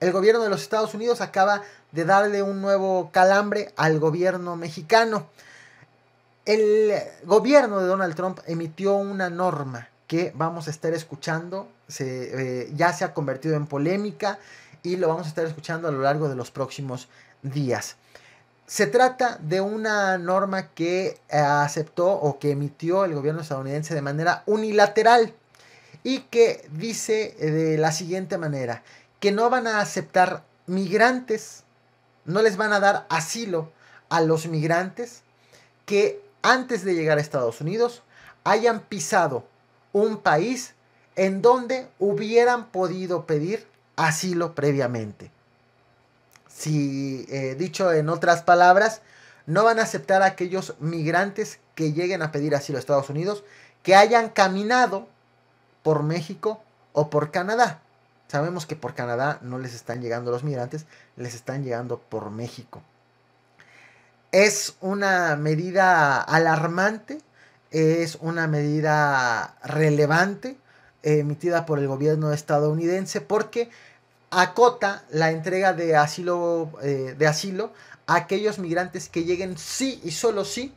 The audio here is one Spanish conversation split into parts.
El gobierno de los Estados Unidos acaba de darle un nuevo calambre al gobierno mexicano. El gobierno de Donald Trump emitió una norma que vamos a estar escuchando, eh, ya se ha convertido en polémica y lo vamos a estar escuchando a lo largo de los próximos días. Se trata de una norma que eh, aceptó o que emitió el gobierno estadounidense de manera unilateral y que dice eh, de la siguiente manera, que no van a aceptar migrantes, no les van a dar asilo a los migrantes que antes de llegar a Estados Unidos hayan pisado un país en donde hubieran podido pedir asilo previamente. Si eh, dicho en otras palabras, no van a aceptar a aquellos migrantes que lleguen a pedir asilo a Estados Unidos que hayan caminado por México o por Canadá. Sabemos que por Canadá no les están llegando los migrantes, les están llegando por México. Es una medida alarmante, es una medida relevante emitida por el gobierno estadounidense porque acota la entrega de asilo, eh, de asilo a aquellos migrantes que lleguen sí y solo sí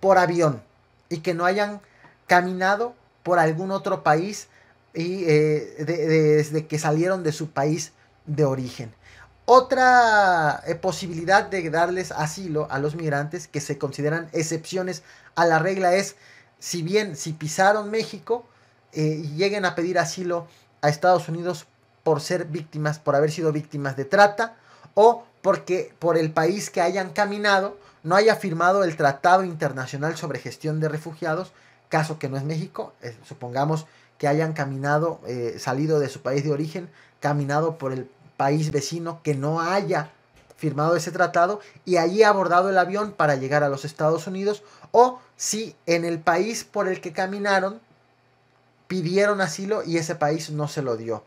por avión y que no hayan caminado por algún otro país y, desde eh, que salieron de su país de origen. Otra eh, posibilidad de darles asilo a los migrantes que se consideran excepciones a la regla es, si bien si pisaron México eh, y lleguen a pedir asilo a Estados Unidos por ser víctimas, por haber sido víctimas de trata o porque por el país que hayan caminado no haya firmado el Tratado Internacional sobre Gestión de Refugiados, caso que no es México, supongamos que hayan caminado, eh, salido de su país de origen, caminado por el país vecino que no haya firmado ese tratado y allí abordado el avión para llegar a los Estados Unidos o si en el país por el que caminaron pidieron asilo y ese país no se lo dio.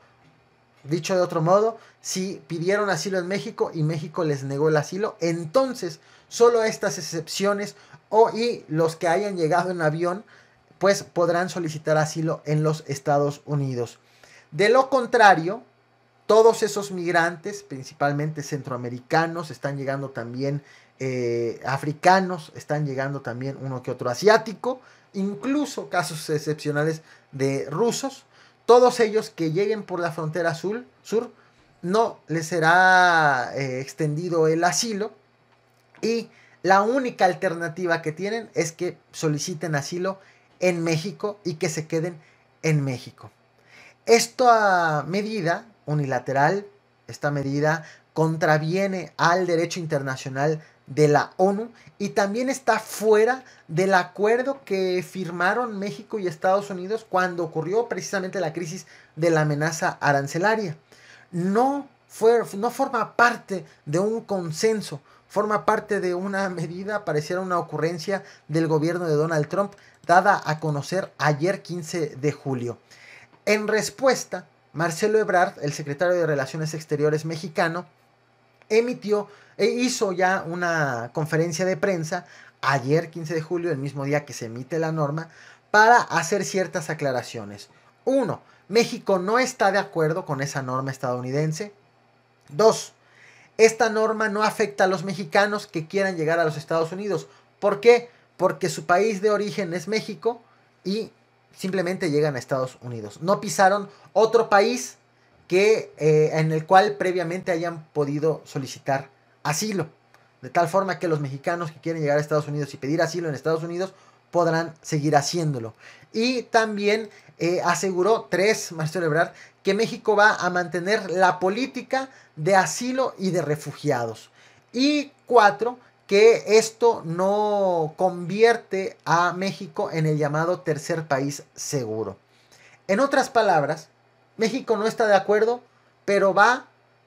Dicho de otro modo, si pidieron asilo en México y México les negó el asilo, entonces solo estas excepciones o y los que hayan llegado en avión pues podrán solicitar asilo en los Estados Unidos. De lo contrario, todos esos migrantes, principalmente centroamericanos, están llegando también eh, africanos, están llegando también uno que otro asiático, incluso casos excepcionales de rusos. Todos ellos que lleguen por la frontera sur, sur no les será eh, extendido el asilo y la única alternativa que tienen es que soliciten asilo en México y que se queden en México. Esta medida unilateral, esta medida contraviene al derecho internacional de la ONU y también está fuera del acuerdo que firmaron México y Estados Unidos cuando ocurrió precisamente la crisis de la amenaza arancelaria. No, fue, no forma parte de un consenso, forma parte de una medida, pareciera una ocurrencia del gobierno de Donald Trump, dada a conocer ayer 15 de julio. En respuesta, Marcelo Ebrard, el secretario de Relaciones Exteriores mexicano, emitió e hizo ya una conferencia de prensa ayer 15 de julio, el mismo día que se emite la norma, para hacer ciertas aclaraciones. Uno, México no está de acuerdo con esa norma estadounidense. Dos, esta norma no afecta a los mexicanos que quieran llegar a los Estados Unidos. ¿Por qué? Porque su país de origen es México y simplemente llegan a Estados Unidos. No pisaron otro país que, eh, en el cual previamente hayan podido solicitar asilo. De tal forma que los mexicanos que quieren llegar a Estados Unidos y pedir asilo en Estados Unidos podrán seguir haciéndolo. Y también eh, aseguró, tres, Marcelo Ebrard, que México va a mantener la política de asilo y de refugiados. Y cuatro, que esto no convierte a México en el llamado tercer país seguro. En otras palabras, México no está de acuerdo, pero va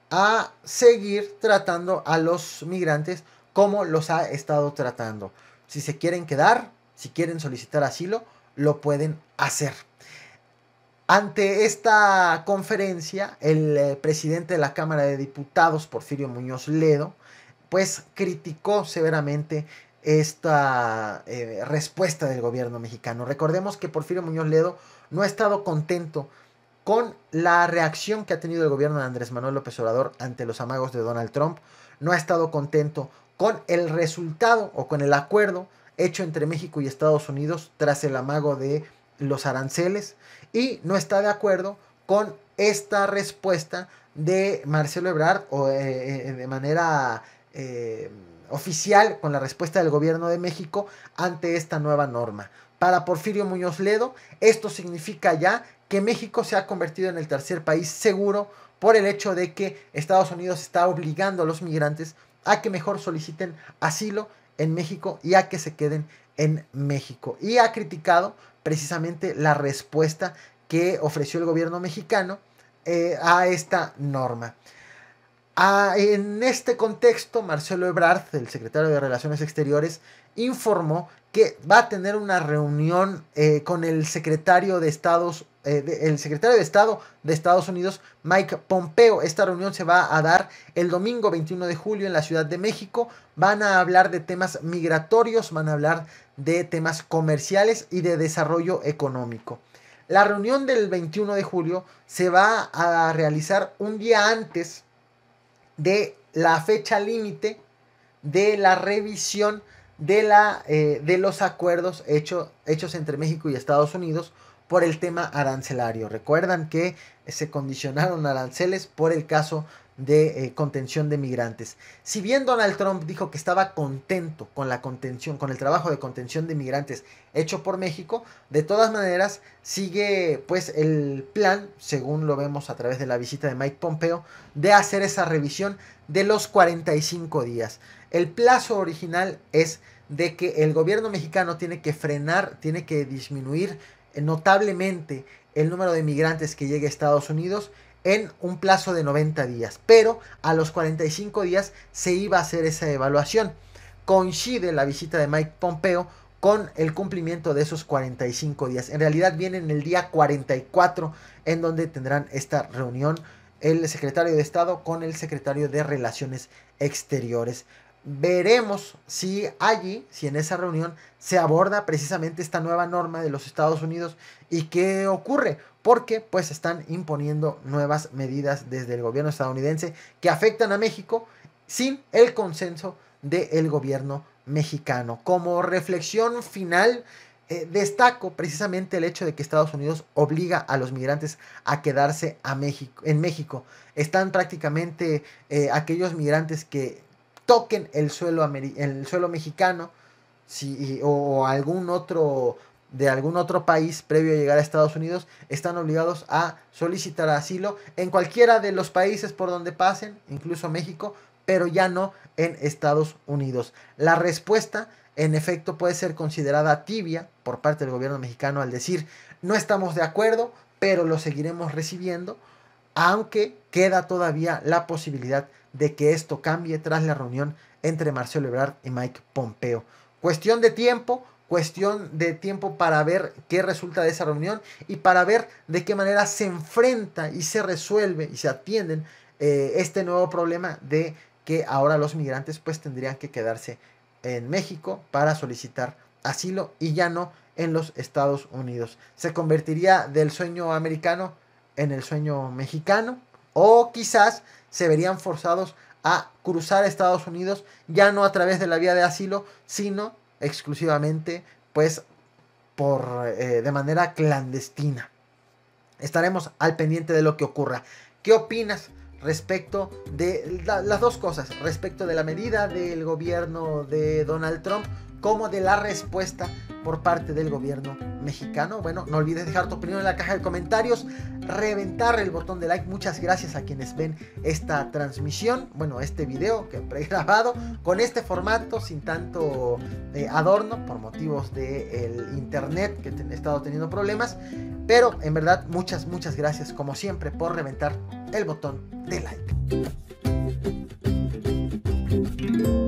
a seguir tratando a los migrantes como los ha estado tratando. Si se quieren quedar, si quieren solicitar asilo, lo pueden hacer. Ante esta conferencia, el eh, presidente de la Cámara de Diputados, Porfirio Muñoz Ledo, pues criticó severamente esta eh, respuesta del gobierno mexicano. Recordemos que Porfirio Muñoz Ledo no ha estado contento con la reacción que ha tenido el gobierno de Andrés Manuel López Obrador ante los amagos de Donald Trump. No ha estado contento con el resultado o con el acuerdo hecho entre México y Estados Unidos tras el amago de los aranceles y no está de acuerdo con esta respuesta de Marcelo Ebrard o eh, eh, de manera eh, oficial con la respuesta del gobierno de México ante esta nueva norma. Para Porfirio Muñoz Ledo, esto significa ya que México se ha convertido en el tercer país seguro por el hecho de que Estados Unidos está obligando a los migrantes a que mejor soliciten asilo en México y a que se queden en México. Y ha criticado precisamente la respuesta que ofreció el gobierno mexicano eh, a esta norma. Ah, en este contexto, Marcelo Ebrard, el secretario de Relaciones Exteriores, informó que va a tener una reunión eh, con el secretario de Estados eh, el secretario de Estado de Estados Unidos, Mike Pompeo. Esta reunión se va a dar el domingo 21 de julio en la Ciudad de México. Van a hablar de temas migratorios, van a hablar de temas comerciales y de desarrollo económico. La reunión del 21 de julio se va a realizar un día antes de la fecha límite de la revisión de, la, eh, de los acuerdos hechos entre México y Estados Unidos por el tema arancelario. Recuerdan que se condicionaron aranceles por el caso de eh, contención de migrantes. Si bien Donald Trump dijo que estaba contento con la contención, con el trabajo de contención de migrantes hecho por México, de todas maneras sigue pues el plan, según lo vemos a través de la visita de Mike Pompeo, de hacer esa revisión de los 45 días. El plazo original es de que el gobierno mexicano tiene que frenar, tiene que disminuir notablemente el número de migrantes que llegue a Estados Unidos en un plazo de 90 días, pero a los 45 días se iba a hacer esa evaluación. Coincide la visita de Mike Pompeo con el cumplimiento de esos 45 días. En realidad viene en el día 44 en donde tendrán esta reunión el secretario de Estado con el secretario de Relaciones Exteriores veremos si allí, si en esa reunión se aborda precisamente esta nueva norma de los Estados Unidos y qué ocurre, porque pues están imponiendo nuevas medidas desde el gobierno estadounidense que afectan a México sin el consenso del gobierno mexicano. Como reflexión final, eh, destaco precisamente el hecho de que Estados Unidos obliga a los migrantes a quedarse a México, en México. Están prácticamente eh, aquellos migrantes que toquen el suelo, el suelo mexicano si, o algún otro de algún otro país previo a llegar a Estados Unidos están obligados a solicitar asilo en cualquiera de los países por donde pasen, incluso México, pero ya no en Estados Unidos. La respuesta, en efecto, puede ser considerada tibia por parte del gobierno mexicano al decir no estamos de acuerdo, pero lo seguiremos recibiendo, aunque queda todavía la posibilidad de que esto cambie tras la reunión entre Marcelo Ebrard y Mike Pompeo. Cuestión de tiempo, cuestión de tiempo para ver qué resulta de esa reunión y para ver de qué manera se enfrenta y se resuelve y se atienden eh, este nuevo problema de que ahora los migrantes pues tendrían que quedarse en México para solicitar asilo y ya no en los Estados Unidos. Se convertiría del sueño americano en el sueño mexicano o quizás se verían forzados a cruzar Estados Unidos ya no a través de la vía de asilo, sino exclusivamente pues por eh, de manera clandestina. Estaremos al pendiente de lo que ocurra. ¿Qué opinas respecto de las dos cosas? Respecto de la medida del gobierno de Donald Trump como de la respuesta por parte del gobierno mexicano. Bueno, no olvides dejar tu opinión en la caja de comentarios, reventar el botón de like. Muchas gracias a quienes ven esta transmisión, bueno, este video que pregrabado con este formato sin tanto eh, adorno por motivos del de internet que he estado teniendo problemas. Pero en verdad, muchas, muchas gracias como siempre por reventar el botón de like.